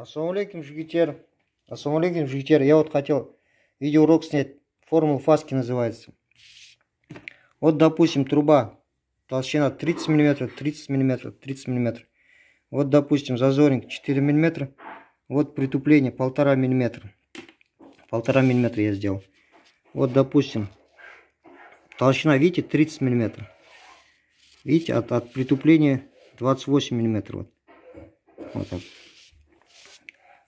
Ассаламу алейкум, жигитер. Ассаламу жигитер. Я вот хотел видеоурок снять. Формула фаски называется. Вот, допустим, труба. Толщина 30 мм, 30 мм, 30 мм. Вот, допустим, зазорник 4 мм. Вот притупление 1,5 мм. 1,5 мм я сделал. Вот, допустим, толщина, видите, 30 мм. Видите, от, от притупления 28 мм. Вот, вот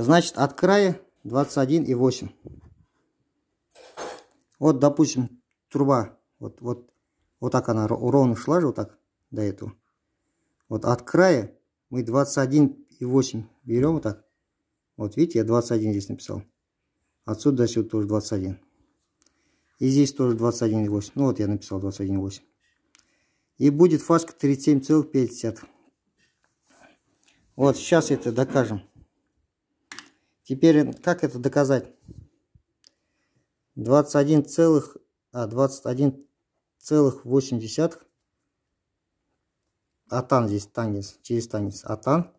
Значит, от края 21,8. Вот, допустим, труба. Вот, вот, вот так она ровно шла же, вот так до этого. Вот от края мы 21,8 берем вот так. Вот видите, я 21 здесь написал. Отсюда до сюда тоже 21. И здесь тоже 21,8. Ну вот я написал 21,8. И будет фаска 37,5. Вот сейчас это докажем. Теперь как это доказать? 21 целых, а 21 целых 8 десятых. Атан здесь Танец через Танец. Атан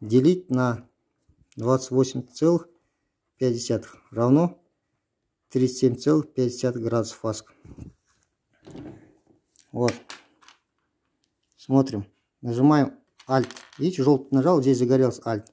делить на 28,5 равно 37,5 градусов фаск. Вот. Смотрим. Нажимаем Alt. Видите, желтый нажал, здесь загорелся Alt.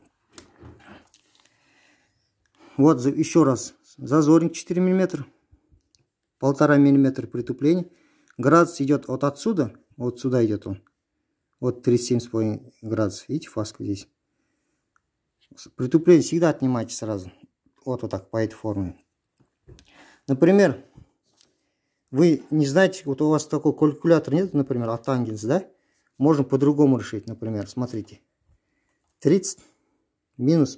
Вот еще раз. Зазорник 4 мм. 1,5 мм притупление. Градус идет вот отсюда. Вот сюда идет он. Вот 37,5 градусов. Видите, фаску здесь. Притупление всегда отнимайте сразу. Вот вот так, по этой форме. Например, вы не знаете, вот у вас такой калькулятор нет, например, от ангенс, да? Можно по-другому решить, например, смотрите. 30 минус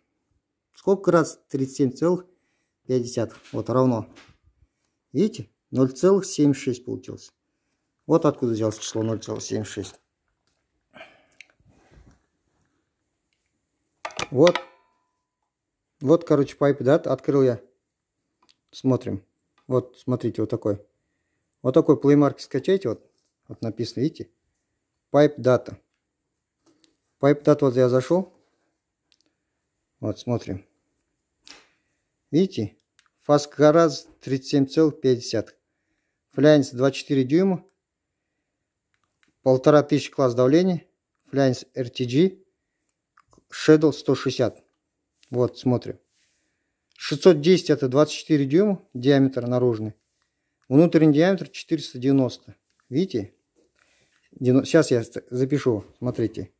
Сколько раз 37,5? Вот равно. Видите? 0,76 получилось. Вот откуда взялось число 0,76. Вот. Вот, короче, пайп, да, открыл я. Смотрим. Вот, смотрите, вот такой. Вот такой плеймарк скачайте, вот, вот написано, видите? Pipe Data. Pipe Data вот я зашел. Вот, смотрим. Видите? Фаскараз 37,5. Флянец 24 дюйма. 1500 класс давления. Флянец RTG. Shadow 160. Вот, смотрим. 610 это 24 дюйма диаметр наружный. Внутренний диаметр 490. Видите? Сейчас я запишу, смотрите.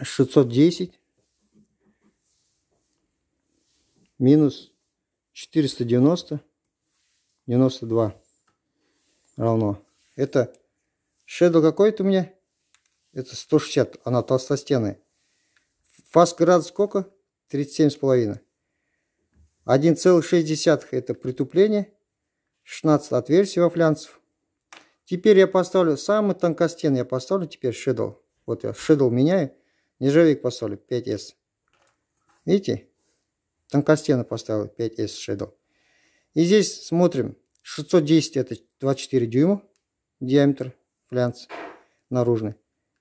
610 минус 490, 92 равно. Это шедл какой-то у меня? Это 160, она толстостенная. Фаз градус сколько? с 37,5. 1,6 это притупление. 16 отверстий во флянцев. Теперь я поставлю самый тонкостен. Я поставлю теперь шедл Вот я шедл меняю. Нержавейку поставлю 5S. Видите? Тонкостена поставил 5S Shadow. И здесь смотрим. 610 это 24 дюйма диаметр флянца наружный.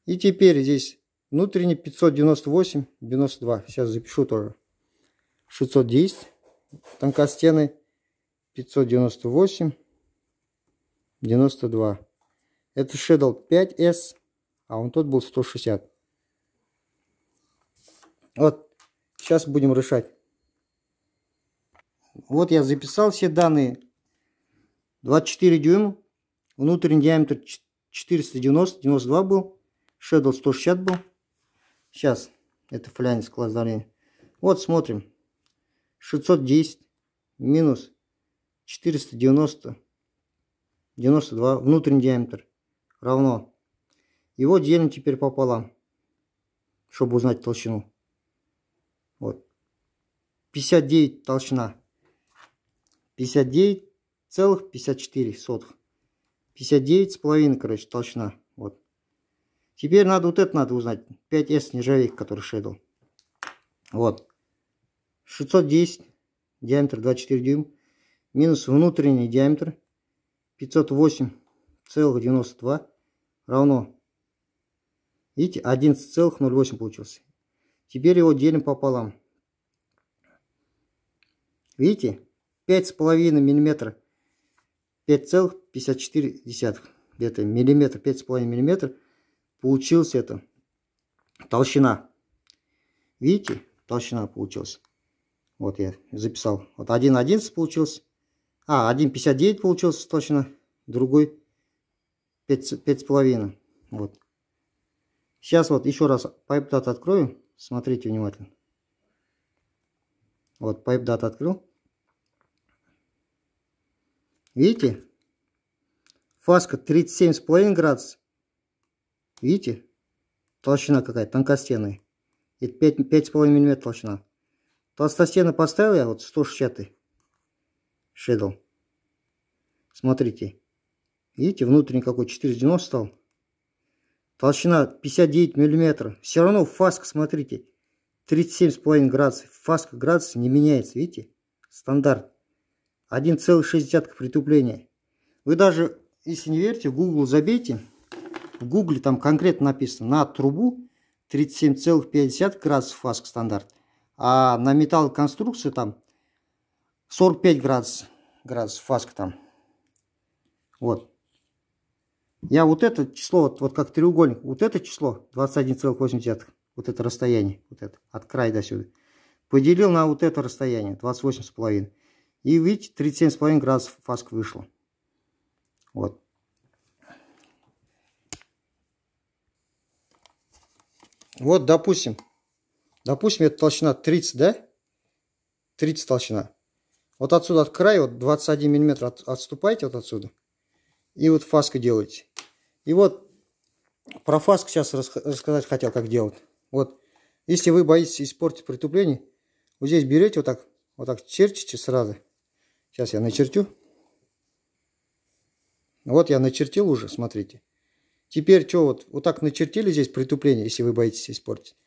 И теперь здесь внутренний 598, 92. Сейчас запишу тоже. 610 тонкостены 598, 92. Это Shadow 5S, а он тот был 160. Вот, сейчас будем решать. Вот я записал все данные. 24 дюйма. Внутренний диаметр 490, 92 был. Shadow 160 был. Сейчас. Это флянец класс давления. Вот смотрим. 610 минус 490. 92 внутренний диаметр равно. Его делим теперь пополам, чтобы узнать толщину. Вот. 59 толщина. 59,54. 59 с половиной, короче, толщина. Вот. Теперь надо вот это надо узнать. 5С нержавейка, который шедл. Вот. 610, диаметр 24 дюйм. Минус внутренний диаметр 508,92 равно, видите, 11,08 получился. Теперь его делим пополам. Видите? 5,5 мм. 5,54 где-то миллиметр, 5,5 миллиметр получилась это толщина. Видите, толщина получилась. Вот я записал. Вот 1,11 получился. А, 1,59 получился толщина, Другой 5,5. Вот. Сейчас вот еще раз PipeDat открою. Смотрите внимательно. Вот PipeDat открыл. Видите? Фаска 37,5 градусов. Видите? Толщина какая, тонкостенная. Это 5,5 мм толщина. Толстостены поставил я, вот 160 шедл. Смотрите. Видите, внутренний какой 490 стал. Толщина 59 мм. Все равно фаска, смотрите, 37,5 градусов. Фаска градусов не меняется, видите? Стандарт. 1,6 притупления. Вы даже, если не верите, в Google забейте. В Google там конкретно написано на трубу 37,5 градусов фаск стандарт. А на металлоконструкцию там 45 градусов, градусов фаск там. Вот. Я вот это число, вот, вот как треугольник, вот это число 21,8, вот это расстояние, вот это, от края до сюда, поделил на вот это расстояние, 28,5. И видите, 37,5 градусов фаск вышло. Вот. Вот, допустим, допустим, это толщина 30, да? 30 толщина. Вот отсюда от края, вот 21 миллиметр от, отступаете вот отсюда. И вот фаску делаете. И вот про фаск сейчас рассказать хотел, как делать. Вот, если вы боитесь испортить притупление, вот здесь берете вот так, вот так черчите сразу. Сейчас я начертю. Ну вот я начертил уже, смотрите. Теперь что, вот, вот так начертили здесь притупление, если вы боитесь испортить.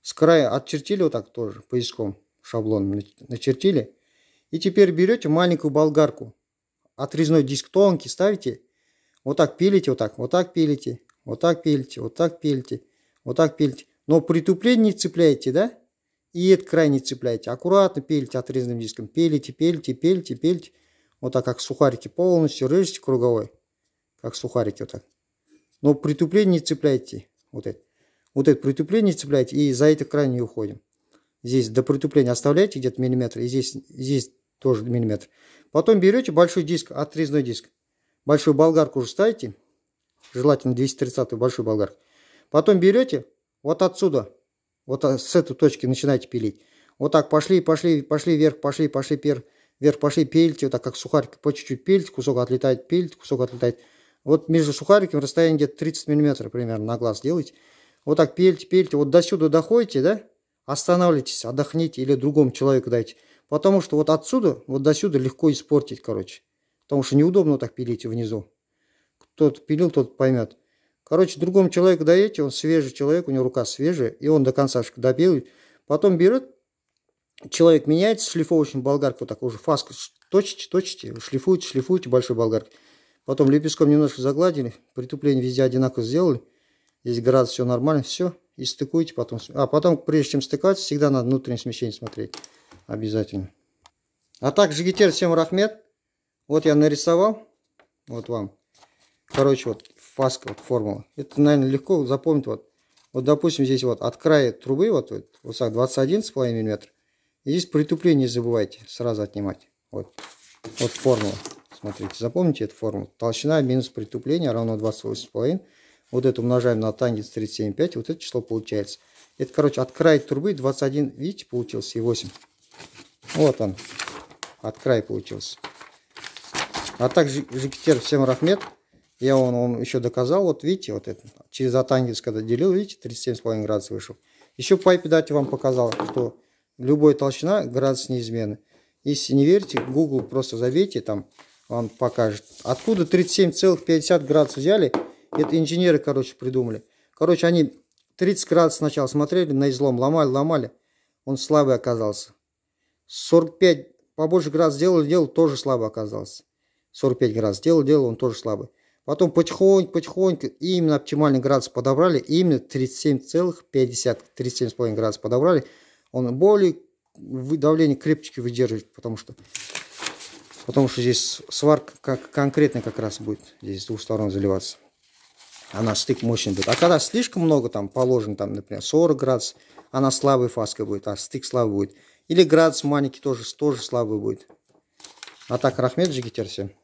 С края отчертили вот так тоже, поиском, шаблоном начертили. И теперь берете маленькую болгарку, отрезной диск тонкий ставите, вот так пилите, вот так, вот так пилите, вот так пилите, вот так пилите, вот так пилите. Но притупление цепляете, да? И это крайне цепляйте. Аккуратно пилите отрезанным диском. Пилите, пилите, пилите, пилите. Вот так, как сухарики полностью режьте круговой. Как сухарики вот так. Но притупление цепляйте. Вот это. Вот это притупление цепляйте. И за это крайне уходим. Здесь до притупления оставляйте где-то миллиметр. И здесь, здесь тоже миллиметр. Потом берете большой диск, отрезной диск. Большую болгарку уже ставите. Желательно 230 большую болгарку. Потом берете вот отсюда вот а, с этой точки начинайте пилить. Вот так пошли, пошли, пошли вверх, пошли, пошли вверх, вверх пошли, пилите, вот так как сухарик по чуть-чуть пилить, кусок отлетает, пилить, кусок отлетает. Вот между сухариками расстояние где-то 30 мм примерно на глаз делайте. Вот так пилите, пилите, вот до сюда доходите, да? Останавливайтесь, отдохните или другому человеку дайте. Потому что вот отсюда, вот до сюда легко испортить, короче. Потому что неудобно так пилить внизу. Кто-то пилил, тот поймет. Короче, другому человеку даете, он свежий человек, у него рука свежая, и он до конца Добил, Потом берет, человек меняется, шлифовочную болгарку, вот такую же фаску точите, точите, шлифуете, шлифуете большой болгаркой. Потом лепестком немножко загладили, притупление везде одинаково сделали. Здесь градус, все нормально, все. И стыкуете потом. А потом, прежде чем стыкать, всегда надо внутреннее смещение смотреть. Обязательно. А так, жигитер, всем рахмет. Вот я нарисовал. Вот вам. Короче, вот фаска, вот формула. Это, наверное, легко запомнить. Вот, вот допустим, здесь вот от края трубы, вот, вот, вот так, 21,5 мм. И здесь притупление забывайте сразу отнимать. Вот, вот формула. Смотрите, запомните эту формулу. Толщина минус притупление равно 28,5. Вот это умножаем на тангенс 37,5. Вот это число получается. Это, короче, от края трубы 21, видите, получился и 8. Вот он, от края получился. А также Жекетер, всем рахмет. Я он, он еще доказал, вот видите, вот это, через Атангельс, когда делил, видите, 37,5 градусов вышел. Еще по IPDATE вам показал, что любая толщина градус неизменна. Если не верите, Google просто забейте, там вам покажет. Откуда 37,50 градусов взяли, это инженеры, короче, придумали. Короче, они 30 градусов сначала смотрели на излом, ломали, ломали. Он слабый оказался. 45 побольше градусов делал, делал, тоже слабо оказался. 45 градусов делал, делал, он тоже слабый. Потом потихоньку, потихоньку именно оптимальный градус подобрали, именно 37,5, 37,5 градус подобрали. Он более давление крепче выдерживает, потому что, потому что здесь сварка как, конкретно как раз будет здесь с двух сторон заливаться. Она стык мощный будет. А когда слишком много там положено, там, например, 40 градусов, она слабой фаской будет, а стык слабый будет. Или градус маленький тоже, тоже слабый будет. А так, рахмет, Джигитерси.